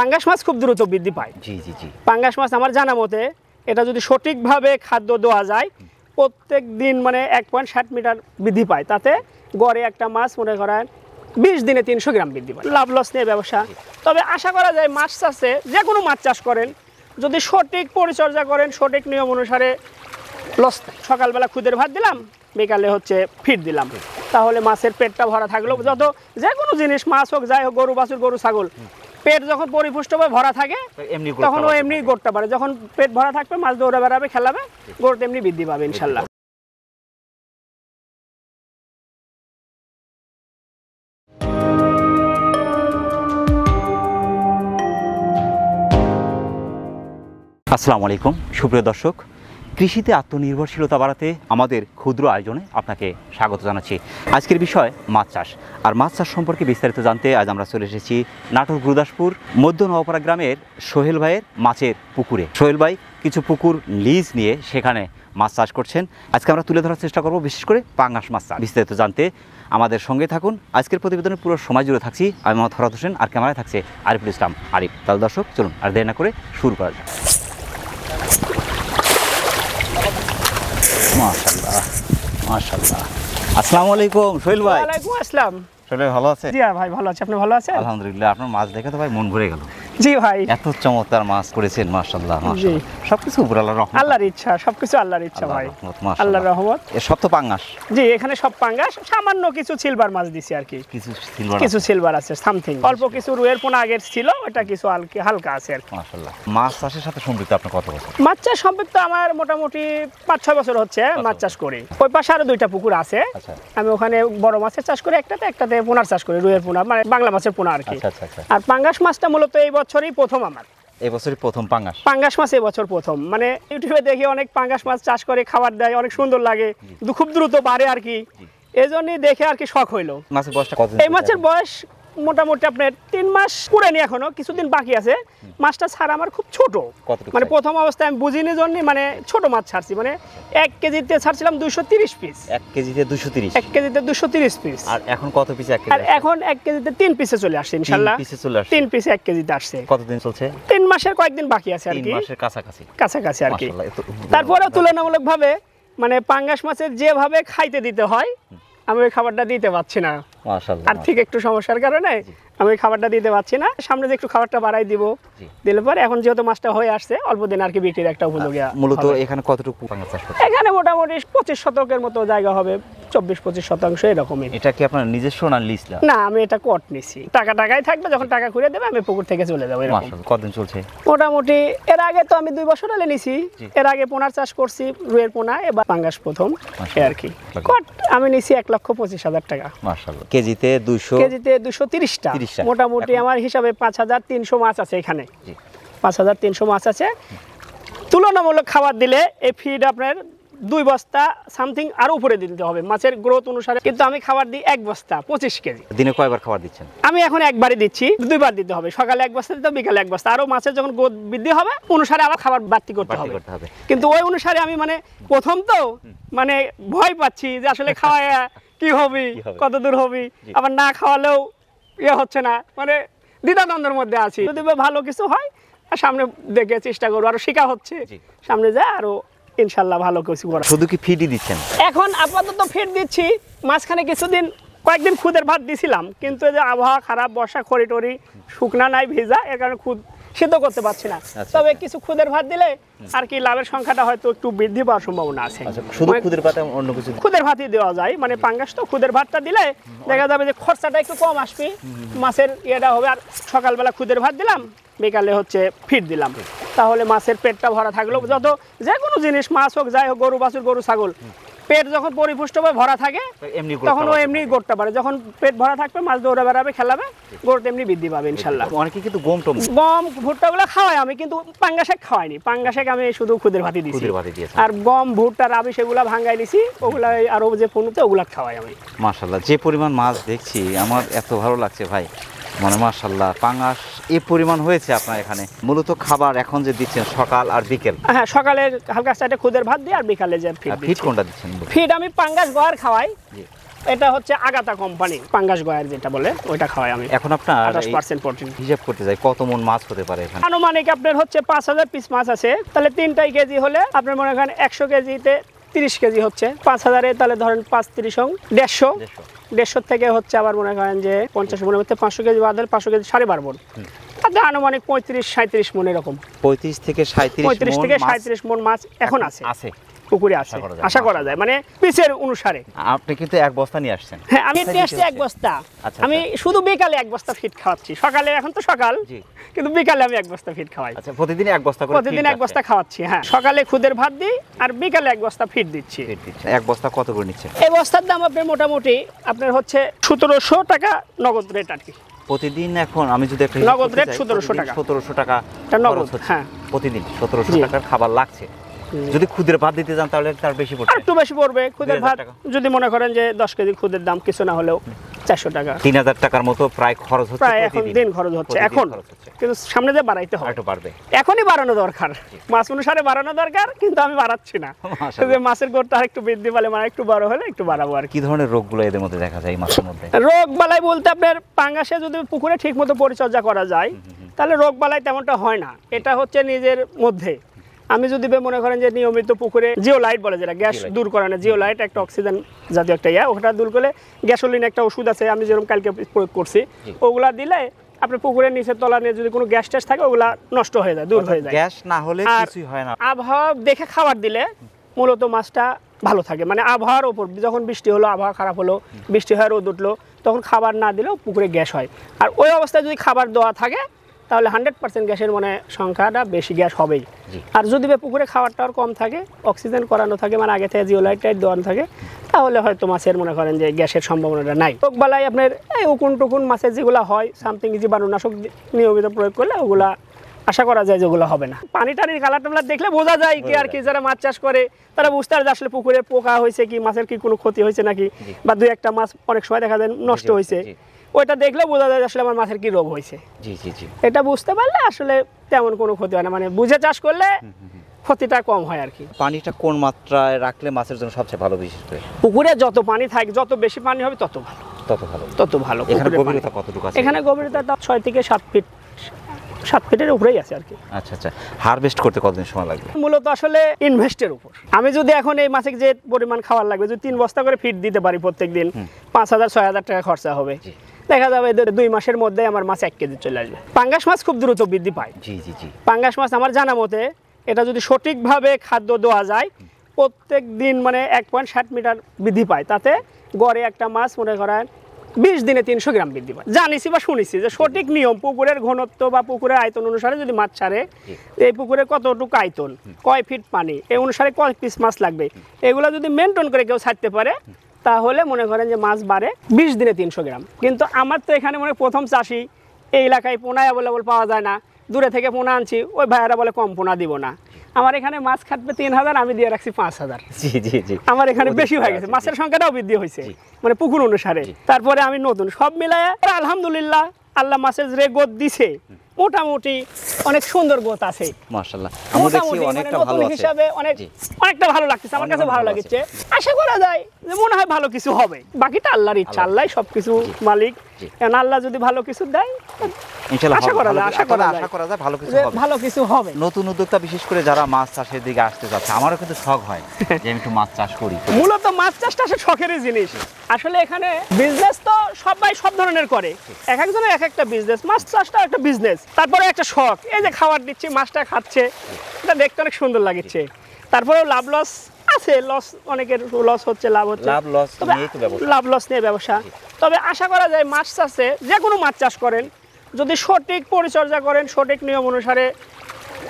পাঙ্গাস মাছ খুব দ্রুত বৃদ্ধি পায় জি জি জি পাঙ্গাস মাছ আমার জানা মতে এটা যদি সঠিকভাবে খাদ্য দেওয়া যায় প্রত্যেক দিন মানে এক পয়েন্ট মিটার বৃদ্ধি পায় তাতে গড়ে একটা মাছ মনে করেন বিশ দিনে তিনশো গ্রাম বৃদ্ধি পায় লাভ লস নিয়ে ব্যবসা তবে আশা করা যায় মাছ চাষে যে কোনো মাছ চাষ করেন যদি সঠিক পরিচর্যা করেন সঠিক নিয়ম অনুসারে লস সকালবেলা খুদের ভাত দিলাম বিকালে হচ্ছে ফিট দিলাম তাহলে মাছের পেটটা ভরা থাকলো যত যে কোনো জিনিস মাছ হোক যাই হোক গরু বাছুর গরু ছাগল পেট যখন পরিপুষ্টভাবে ভরা থাকে তখন ও এমনি গড়তে পারে যখন পেট ভরা থাকবে মাছ দৌড়ে বেড়াবে খেলাবে গড়তে এমনি বৃদ্ধি পাবে ইনশাল্লাহ আসসালামু আলাইকুম সুপ্রিয় দর্শক কৃষিতে আত্মনির্ভরশীলতা বাড়াতে আমাদের ক্ষুদ্র আয়োজনে আপনাকে স্বাগত জানাচ্ছি আজকের বিষয় মাছ চাষ আর মাছ চাষ সম্পর্কে বিস্তারিত জানতে আজ আমরা চলে এসেছি নাটোর গুরুদাসপুর মধ্য নওপাড়া গ্রামের সোহেল ভাইয়ের মাছের পুকুরে সোহেল ভাই কিছু পুকুর লিজ নিয়ে সেখানে মাছ চাষ করছেন আজকে আমরা তুলে ধরার চেষ্টা করব বিশেষ করে পাঙ্গাস মাছ চাষ বিস্তারিত জানতে আমাদের সঙ্গে থাকুন আজকের প্রতিবেদনে পুরো সময় জুড়ে থাকছি আমি মোহাম্মদ হরাত হোসেন আর ক্যামেরায় থাকছে আরিফুল ইসলাম আরিফ তাহলে দর্শক চলুন আর দেরি না করে শুরু করা যাক আসসালাম ভালো আছে জি হ্যাঁ ভাই ভালো আছে আপনি ভালো আছেন আলহামদুলিল্লাহ আপনার মাছ দেখে তো ভাই মন ভরে গেল জি ভাই এত চমৎকার মাছ করেছেন মাশাআল্লাহ মাশাআল্লাহ সবকিছু উপর আল্লাহর রহমত আল্লাহর ইচ্ছা সবকিছু আল্লাহর ইচ্ছা ভাই আল্লাহর রহমত এ সব তো পাঙ্গাস জি এখানে সব পাঙ্গাস সামান্য কিছু সিলভার মাছ দিছি আর কি কিছু সিলভার কিছু সিলভার আছে সামথিং অল্প কিছু রুয়ের পোনা আগের ছিল ওটা কিছু হালকা আছে আর মাশাআল্লাহ মাছ চাষের সাথে সম্পৃক্ত কত বছর মাছ চাষ সম্পৃক্ত আমার মোটামুটি পাঁচ ছয় বছর হচ্ছে মাছ চাষ করি ওই পাশে আরো দুইটা পুকুর আছে আচ্ছা। আমি ওখানে বড় মাছের চাষ করি একটাতে একটাতে পোনার চাষ করি রুয়ের পোনা মানে বাংলা মাছের পোনা আর কি আচ্ছা, আচ্ছা, আর পাঙ্গাস মাছটা মূলত এই বছরই প্রথম আমার এবছরই প্রথম পাঙ্গাস পাঙ্গাস মাছ এবছর প্রথম মানে ইউটিউবে দেখি অনেক পাঙ্গাস মাছ চাষ করে খাবার দেয় অনেক সুন্দর লাগে খুব দ্রুত বাড়ে আর কি এই জন্যই দেখে আর কি শখ হইলো মাছের বয়সটা এই মাছের বয়স মোটামুটি আপনার তিন মাস পুরানি এখনো কিছুদিন বাকি আছে মাছটা ছাড় আমার খুব ছোট মানে প্রথম অবস্থায় আমি বুঝিনি জন্য মানে ছোট মাছ ছাড়ছি মানে এক কেজিতে ছাড়ছিলাম দুশো তিরিশ পিস এক কেজিতে দুশো তিরিশ এক কেজিতে দুশো তিরিশ পিস আর এখন কত পিস আর এখন এক কেজিতে তিন পিসে চলে আসছে ইনশাল্লাহ তিন পিসে এক কেজিতে আসছে কতদিন চলছে তিন মাসের কয়েকদিন বাকি আছে আর কি কাছাকাছি কাছাকাছি আর কি তারপরে তুলনামূলক ভাবে মানে পাঙ্গাস মাছের যেভাবে খাইতে দিতে হয় আমি ওই খাবারটা দিতে পারছি না আর্থিক একটু সমস্যার কারণে আমি ওই খাবারটা দিতে পারছি না সামনে যে একটু খাবারটা বাড়াই দিব দিলে পরে এখন যেহেতু মাছটা হয়ে আসছে অল্প দিন আর কি বিক্রির একটা উপযোগী আচ্ছা, মূলত এখানে কতটুকু এখানে মোটামুটি পঁচিশ শতকের মতো জায়গা হবে চব্বিশ পঁচিশ শতাংশ এরকমই এটা কি আপনার নিজস্ব না না আমি এটা কট নিছি টাকা টাকাই থাকবে যখন টাকা ঘুরে দেবে আমি পুকুর থেকে চলে যাবো কতদিন চলছে মোটামুটি এর আগে তো আমি দুই বছর হলে নিছি এর আগে পোনার চাষ করছি রুয়ের পোনা এবার পাঙ্গাস প্রথম আর কি কট আমি নিছি এক লক্ষ পঁচিশ হাজার টাকা কেজিতে দুশো কেজিতে দুশো তিরিশটা মোটামুটি আমার হিসাবে পাঁচ হাজার তিনশো মাছ আছে এখানে পাঁচ হাজার তিনশো মাছ আছে তুলনামূলক খাবার দিলে এই ফিড আপনার দুই বস্তা সামথিং আরো উপরে দিতে হবে মাছের গ্রোথ অনুসারে কিন্তু আমি খাবার দিই এক বস্তা পঁচিশ কেজি দিনে কয়বার খাবার দিচ্ছেন আমি এখন একবারই দিচ্ছি দুইবার দিতে হবে সকালে এক বস্তা দিতে হবে বিকালে এক বস্তা আরো মাছের যখন গ্রোথ বৃদ্ধি হবে অনুসারে আবার খাবার বাড়তি করতে হবে কিন্তু ওই অনুসারে আমি মানে প্রথম তো মানে ভয় পাচ্ছি যে আসলে খাওয়া কি হবি কত দূর হবি আবার না খাওয়ালেও ইয়ে হচ্ছে না মানে দ্বিধাদ্বন্দ্বের মধ্যে আছি যদি ভালো কিছু হয় সামনে দেখে চেষ্টা করবো আরো শিকা হচ্ছে সামনে যা আরো ইনশাল্লাহ ভালো কিছু করা শুধু কি ফিডি দিচ্ছেন এখন আপাতত ফিড দিচ্ছি মাঝখানে কিছুদিন কয়েকদিন খুদের ভাত দিছিলাম কিন্তু যে আবহাওয়া খারাপ বর্ষা খড়ি টরি শুকনা নাই ভেজা এর কারণে খুদ সিদ্ধ করতে পারছি না আচ্ছা, আচ্ছা। তবে কিছু খুদের ভাত দিলে আর কি লাভের সংখ্যাটা হয়তো একটু বৃদ্ধি পাওয়ার সম্ভাবনা আছে আচ্ছা, শুধু মানে খুদের ভাত অন্য কিছু খুদের ভাতই দেওয়া যায় মানে পাঙ্গাস তো খুদের ভাতটা দিলে দেখা যাবে যে খরচাটা একটু কম আসবে মাছের ইয়েটা হবে আর সকালবেলা খুদের ভাত দিলাম বিকালে হচ্ছে ফিট দিলাম তাহলে মাছের পেটটা ভরা থাকলো যত যে কোনো জিনিস মাছ হোক যাই হোক গরু বাছুর গরু ছাগল পেট যখন পরিপুষ্টভাবে ভরা থাকে তখন ও এমনি গড়তে পারে যখন পেট ভরা থাকবে মাছ দৌড়ে বেড়াবে খেলাবে গড়তে এমনি বৃদ্ধি পাবে ইনশাল্লাহ অনেকে কিন্তু গম টম গম ভুট্টাগুলো খাওয়াই আমি কিন্তু পাঙ্গা পাঙ্গাশাক খাওয়াইনি পাঙ্গা পাঙ্গাশাক আমি শুধু খুদের ভাতি দিয়েছি আর গম ভুট্টা রাবি সেগুলো ভাঙ্গাই দিছি ওগুলো আরও যে ফোনতে ওগুলা খাওয়াই আমি মাশাল্লাহ যে পরিমাণ মাছ দেখছি আমার এত ভালো লাগছে ভাই মানে মাসাল্লাহ পাঙাশ এ পরিমাণ হয়েছে আপনার এখানে মূলত খাবার এখন যে দিচ্ছেন সকাল আর বিকেল হ্যাঁ সকালে হালকা সাইডে খুদের ভাত দিয়ে আর বিকালে যে ফিড কোনটা দিচ্ছেন ফিড আমি পাঙ্গাস গোয়ার খাওয়াই এটা হচ্ছে আগাতা কোম্পানি পাঙ্গাস গোয়ার যেটা বলে ওইটা খাওয়াই আমি এখন আপনার দশ পার্সেন্ট প্রোটিন হিসাব করতে যাই কত মন মাছ হতে পারে এখানে আনুমানিক আপনার হচ্ছে পাঁচ হাজার পিস মাছ আছে তাহলে তিনটাই কেজি হলে আপনার মনে করেন একশো কেজিতে তিরিশ কেজি হচ্ছে পাঁচ হাজারে তাহলে ধরেন পাঁচ তিরিশ দেড়শো দেড়শো থেকে হচ্ছে আবার মনে করেন যে পঞ্চাশ মনের মধ্যে পাঁচশো কেজি বাদ পাঁচশো কেজি সাড়ে বারবন মন তাতে আনুমানিক পঁয়ত্রিশ সাঁত্রিশ মন এরকম পঁয়ত্রিশ থেকে সাঁত্রিশ পঁয়ত্রিশ থেকে সাঁত্রিশ মন মাছ এখন আছে আছে পুকুরে আছে আশা করা যায় মানে পিসের অনুসারে আপনি কিন্তু এক বস্তা নিয়ে আসছেন হ্যাঁ আমি নিয়ে আচ্ছা, আসছি এক বস্তা আচ্ছা, আচ্ছা। আমি শুধু বিকালে এক বস্তা ফিট খাওয়াচ্ছি সকালে এখন তো সকাল কিন্তু বিকালে আমি এক বস্তা ফিট খাওয়াই আচ্ছা প্রতিদিন এক বস্তা করে প্রতিদিন এক বস্তা খাওয়াচ্ছি হ্যাঁ সকালে খুদের ভাত দিই আর বিকালে এক বস্তা ফিট দিচ্ছি এক বস্তা কত করে নিচ্ছে এই বস্তার দাম আপনার মোটামুটি আপনার হচ্ছে সতেরোশো টাকা নগদ রেট আর কি প্রতিদিন এখন আমি যদি একটা নগদ রেট সতেরোশো টাকা সতেরোশো টাকা নগদ হ্যাঁ প্রতিদিন সতেরোশো টাকার খাবার লাগছে যদি খুদের ভাত দিতে যান তাহলে তার বেশি পড়বে একটু বেশি পড়বে খুদের ভাত যদি মনে করেন যে দশ কেজি খুদের দাম কিছু না হলেও চারশো টাকা তিন হাজার টাকার মতো প্রায় খরচ হচ্ছে প্রায় এখন দিন খরচ হচ্ছে এখন কিন্তু সামনে যে বাড়াইতে হবে একটু বাড়বে এখনই বাড়ানো দরকার মাছ অনুসারে বাড়ানো দরকার কিন্তু আমি বাড়াচ্ছি না যে মাছের গোড়টা একটু বৃদ্ধি পেলে মানে একটু বড় হলে একটু বাড়াবো আর কি ধরনের রোগগুলো এদের মধ্যে দেখা যায় মাছের মধ্যে রোগ বালাই বলতে আপনার পাঙ্গাসে যদি পুকুরে ঠিকমতো পরিচর্যা করা যায় তাহলে রোগ বালাই তেমনটা হয় না এটা হচ্ছে নিজের মধ্যে আমি যদি মনে করেন যে নিয়মিত পুকুরে জিও লাইট বলে যেটা গ্যাস দূর না জিও লাইট একটা অক্সিজেন জাতীয় একটা ইয়া ওটা দূর করলে গ্যাসোলিন একটা ওষুধ আছে আমি যেরকম কালকে প্রয়োগ করছি ওগুলা দিলে আপনার পুকুরের নিচের তলা নিয়ে যদি কোনো গ্যাস ট্যাস থাকে ওগুলা নষ্ট হয়ে যায় দূর হয়ে যায় গ্যাস না হলে কিছুই হয় না আবহাওয়া দেখে খাবার দিলে মূলত মাছটা ভালো থাকে মানে আবহাওয়ার ওপর যখন বৃষ্টি হলো আবহাওয়া খারাপ হলো বৃষ্টি হয় রোদ উঠলো তখন খাবার না দিলেও পুকুরে গ্যাস হয় আর ওই অবস্থায় যদি খাবার দেওয়া থাকে তাহলে হান্ড্রেড পার্সেন্ট গ্যাসের মানে সংখ্যাটা বেশি গ্যাস হবেই আর যদি পুকুরে খাবার টাওয়ার কম থাকে অক্সিজেন করানো থাকে মানে আগে থেকে জিওলাইট টাইট দেওয়ানো থাকে তাহলে হয়তো মাছের মনে করেন যে গ্যাসের সম্ভাবনাটা নাই রোগবালাই আপনার এই উকুন টুকুন মাছের যেগুলো হয় সামথিং জীবাণুনাশক নিয়মিত প্রয়োগ করলে ওগুলো আশা করা যায় যেগুলো হবে না পানি টানির কালার টালার দেখলে বোঝা যায় কি আর কি যারা মাছ চাষ করে তারা বুঝতে পারে আসলে পুকুরে পোকা হয়েছে কি মাছের কি কোনো ক্ষতি হয়েছে নাকি বা দু একটা মাছ অনেক সময় দেখা যায় নষ্ট হয়েছে ওইটা দেখলে বোঝা যায় আসলে আমার মাছের কি রোগ হয়েছে জি জি জি এটা বুঝতে পারলে আসলে তেমন কোনো ক্ষতি হয় না মানে বুঝে চাষ করলে ক্ষতিটা কম হয় আর কি পানিটা কোন মাত্রায় রাখলে মাছের জন্য সবচেয়ে ভালো বিশেষ করে পুকুরে যত পানি থাকে যত বেশি পানি হবে তত ভালো তত ভালো তত ভালো এখানে গভীরতা কতটুকু আছে এখানে গভীরতা ছয় থেকে সাত ফিট সাত ফিটের উপরেই আছে আর কি আচ্ছা আচ্ছা হারভেস্ট করতে কতদিন সময় লাগবে মূলত আসলে ইনভেস্টের উপর আমি যদি এখন এই মাছে যে পরিমাণ খাবার লাগবে যদি তিন বস্তা করে ফিট দিতে পারি প্রত্যেক দিন পাঁচ হাজার ছয় হাজার টাকা খরচা হবে দেখা যাবে দুই মাসের মধ্যে আমার মাছ এক কেজি চলে আসবে পাঙ্গাস মাছ খুব দ্রুত বৃদ্ধি পায় জি জি জি পাঙ্গাস মাছ আমার জানা মতে এটা যদি সঠিকভাবে খাদ্য দেওয়া যায় প্রত্যেক দিন মানে এক পয়েন্ট ষাট মিটার বৃদ্ধি পায় তাতে গড়ে একটা মাছ মনে করেন বিশ দিনে তিনশো গ্রাম বৃদ্ধি পায় জানিছি বা শুনেছি যে সঠিক নিয়ম পুকুরের ঘনত্ব বা পুকুরের আয়তন অনুসারে যদি মাছ ছাড়ে এই পুকুরে কতটুকু আয়তন কয় ফিট পানি এই অনুসারে কয় পিস মাছ লাগবে এগুলো যদি মেনটেন করে কেউ ছাড়তে পারে তাহলে মনে করেন যে মাছ বাড়ে বিশ দিনে তিনশো গ্রাম কিন্তু আমার তো এখানে মনে প্রথম চাষি এই এলাকায় পোনা অ্যাভেলেবল পাওয়া যায় না দূরে থেকে পোনা আনছি ওই ভাইয়ারা বলে কম পোনা দিব না আমার এখানে মাছ খাটবে তিন হাজার আমি দিয়ে রাখছি পাঁচ হাজার আমার এখানে বেশি হয়ে গেছে মাছের সংখ্যাটাও বৃদ্ধি হয়েছে মানে পুকুর অনুসারে তারপরে আমি নতুন সব মিলায় আলহামদুলিল্লাহ আল্লাহ মাছের রেগত দিছে মোটামুটি অনেক সুন্দর গোত আছে মানে অনেকটা ভালো হিসাবে অনেক অনেকটা ভালো লাগতেছে আমার কাছে ভালো লাগছে আশা করা যায় যে মনে হয় ভালো কিছু হবে বাকিটা আল্লাহর ইচ্ছা আল্লাহ সবকিছু মালিক আল্লাহ যদি ভালো কিছু ভালো কিছু হবে নতুন উদ্যোক্তা বিশেষ করে যারা মাছ চাষের দিকে আসতে আমারও কিন্তু শখ হয় যে আমি একটু মাছ চাষ করি মূলত মাছ চাষটা আসলে শখেরই জিনিস আসলে এখানে বিজনেস তো সবাই সব ধরনের করে এক একজনের এক একটা বিজনেস মাছ চাষটা একটা বিজনেস তারপরে একটা শখ এই যে খাবার দিচ্ছি মাছটা খাচ্ছে এটা দেখতে অনেক সুন্দর লাগছে তারপরেও লাভ লস আছে লস অনেকের লস হচ্ছে লাভ হচ্ছে লাভ লস লাভ লস নিয়ে ব্যবসা তবে আশা করা যায় মাছ চাষে যে কোনো মাছ চাষ করেন যদি সঠিক পরিচর্যা করেন সঠিক নিয়ম অনুসারে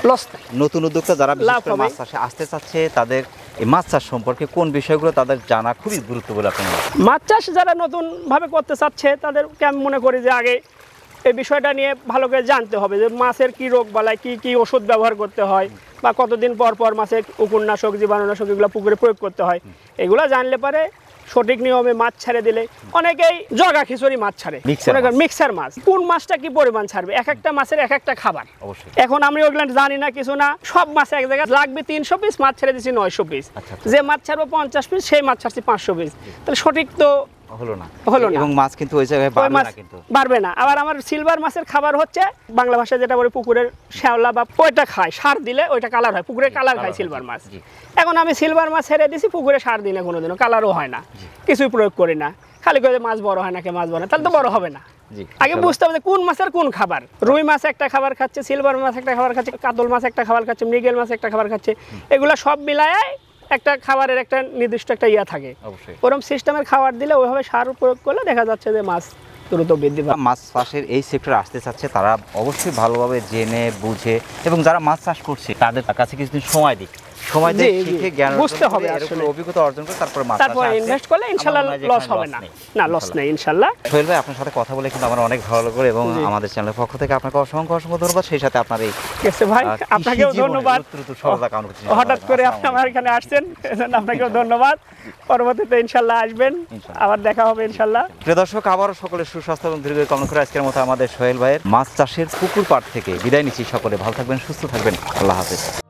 লস নতুন উদ্যোক্তা যারা লাভ মাছ চাষে আসতে চাচ্ছে তাদের এই মাছ চাষ সম্পর্কে কোন বিষয়গুলো তাদের জানা খুবই গুরুত্বপূর্ণ আপনার মাছ চাষ যারা নতুনভাবে করতে চাচ্ছে তাদেরকে আমি মনে করি যে আগে এই বিষয়টা নিয়ে ভালো করে জানতে হবে যে মাছের কি রোগ বালায় কী কী ওষুধ ব্যবহার করতে হয় বা কতদিন পর পর মাছে উপন্যাসক জীবাণুনাশক এগুলো পুকুরে প্রয়োগ করতে হয় এগুলো জানলে পরে সঠিক নিয়মে মাছ ছাড়ে দিলে অনেকেই জগা খিচুড়ি মাছ ছাড়ে মিক্সার মাছ কোন মাছটা কি পরিমাণ ছাড়বে এক একটা মাছের এক একটা খাবার এখন আমি ওইগুলো জানি না কিছু না সব মাছ এক জায়গায় লাগবে তিনশো পিস মাছ ছেড়ে দিচ্ছি নয়শো পিস আচ্ছা, আচ্ছা। যে মাছ ছাড়বো পঞ্চাশ পিস সেই মাছ ছাড়ছি পাঁচশো পিস তাহলে সঠিক তো খাবার হচ্ছে বাংলা ভাষায় যেটা পুকুরের শ্যাওলা বা খায় সার দিলে ওইটা কালার হয় কালার খায় সিলভার মাছ এখন আমি সিলভার মাছ হেরে পুকুরে সার কোনোদিনও কালারও হয় না কিছুই প্রয়োগ করি না খালি করে মাছ বড় হয় না কে মাছ বড় তাহলে তো বড় হবে না আগে বুঝতে হবে কোন মাছের কোন খাবার রুই মাছ একটা খাবার খাচ্ছে সিলভার মাছ একটা খাবার খাচ্ছে কাতল মাছ একটা খাবার খাচ্ছে মৃগেল মাছ একটা খাবার খাচ্ছে এগুলো সব মিলায় একটা খাবারের একটা নির্দিষ্ট একটা ইয়া থাকে ওরকম সিস্টেমের খাবার দিলে ওইভাবে সার প্রয়োগ করলে দেখা যাচ্ছে যে মাছ দ্রুত বৃদ্ধি পায় মাছ চাষের এই সেক্টর আসতে চাচ্ছে তারা অবশ্যই ভালোভাবে জেনে বুঝে এবং যারা মাছ চাষ করছে তাদের কাছে কিছুদিন সময় দিক আমাদের ধন্যবাদ পরবর্তীতে আসবেন আবার দেখা হবে দর্শক আবারও সকলের সুস্বাস্থ্য এবং দীর্ঘ করে আজকের মতো আমাদের সোহেল ভাইয়ের মাছ চাষের পুকুর পাড় থেকে বিদায় নিচ্ছি সকলে ভালো থাকবেন সুস্থ থাকবেন আল্লাহ হাফেজ